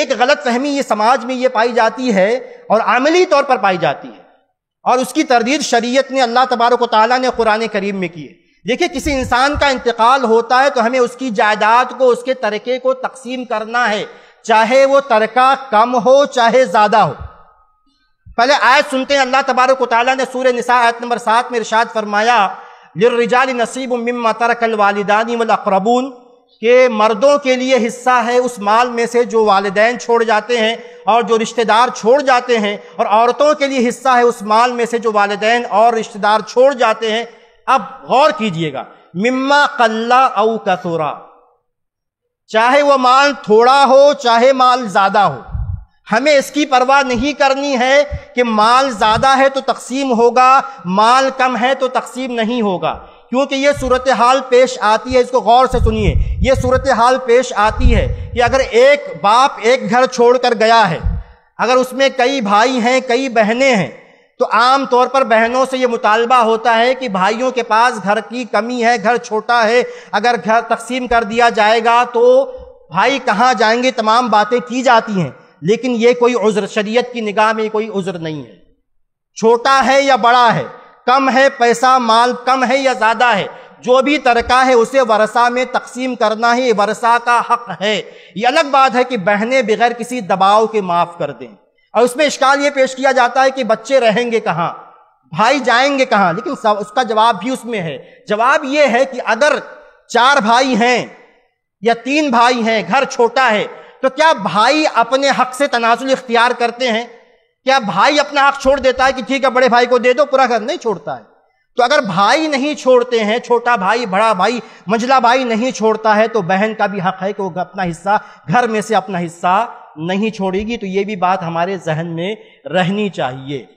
एक गलत फहमी ये समाज में ये पाई जाती है और आमली तौर पर पाई जाती है और उसकी तरदीद शरीयत ने अल्लाह तबारक ताली ने कुरान करीम में की है देखिए किसी इंसान का इंतकाल होता है तो हमें उसकी जायदाद को उसके तरके को तकसीम करना है चाहे वो तरका कम हो चाहे ज़्यादा हो पहले आयत सुनते हैं अल्लाह तबारक ताली ने सूर्य निसा आयत नंबर सात में इरशाद फरमाया लिर्रिजाल नसीब मम्मा तरकल वालिदानी वल अकरबून कि मर्दों के लिए हिस्सा है उस माल में से जो वालदेन छोड़ जाते हैं और जो रिश्तेदार छोड़ जाते हैं और औरतों के लिए हिस्सा है उस माल में से जो वालदेन और रिश्तेदार छोड़ जाते हैं अब गौर कीजिएगा मिम्मा कल्ला अउ कसोरा चाहे वह माल थोड़ा हो चाहे माल ज़्यादा हो हमें इसकी परवाह नहीं करनी है कि माल ज़्यादा है तो तकसीम होगा माल कम है तो तकसीम नहीं होगा क्योंकि ये सूरत हाल पेश आती है इसको गौर से सुनिए ये सूरत हाल पेश आती है कि अगर एक बाप एक घर छोड़कर गया है अगर उसमें कई भाई हैं कई बहनें हैं तो आम तौर पर बहनों से ये मुतालबा होता है कि भाइयों के पास घर की कमी है घर छोटा है अगर घर तकसीम कर दिया जाएगा तो भाई कहाँ जाएंगे तमाम बातें की जाती हैं लेकिन ये कोई उज्र शरीयत की निगाह में कोई उज्र नहीं है छोटा है या बड़ा है कम है पैसा माल कम है या ज़्यादा है जो भी तरका है उसे वरसा में तकसीम करना ही वरसा का हक है ये अलग बात है कि बहने बगैर किसी दबाव के माफ़ कर दें और उसमें इश्काल ये पेश किया जाता है कि बच्चे रहेंगे कहाँ भाई जाएंगे कहाँ लेकिन सब उसका जवाब भी उसमें है जवाब ये है कि अगर चार भाई हैं या तीन भाई हैं घर छोटा है तो क्या भाई अपने हक से तनाजुल इख्तियार करते हैं क्या भाई अपना हक छोड़ देता है कि ठीक है बड़े भाई को दे दो पूरा घर नहीं छोड़ता है तो अगर भाई नहीं छोड़ते हैं छोटा भाई बड़ा भाई मंझला भाई नहीं छोड़ता है तो बहन का भी हक है कि वो अपना हिस्सा घर में से अपना हिस्सा नहीं छोड़ेगी तो ये भी बात हमारे जहन में रहनी चाहिए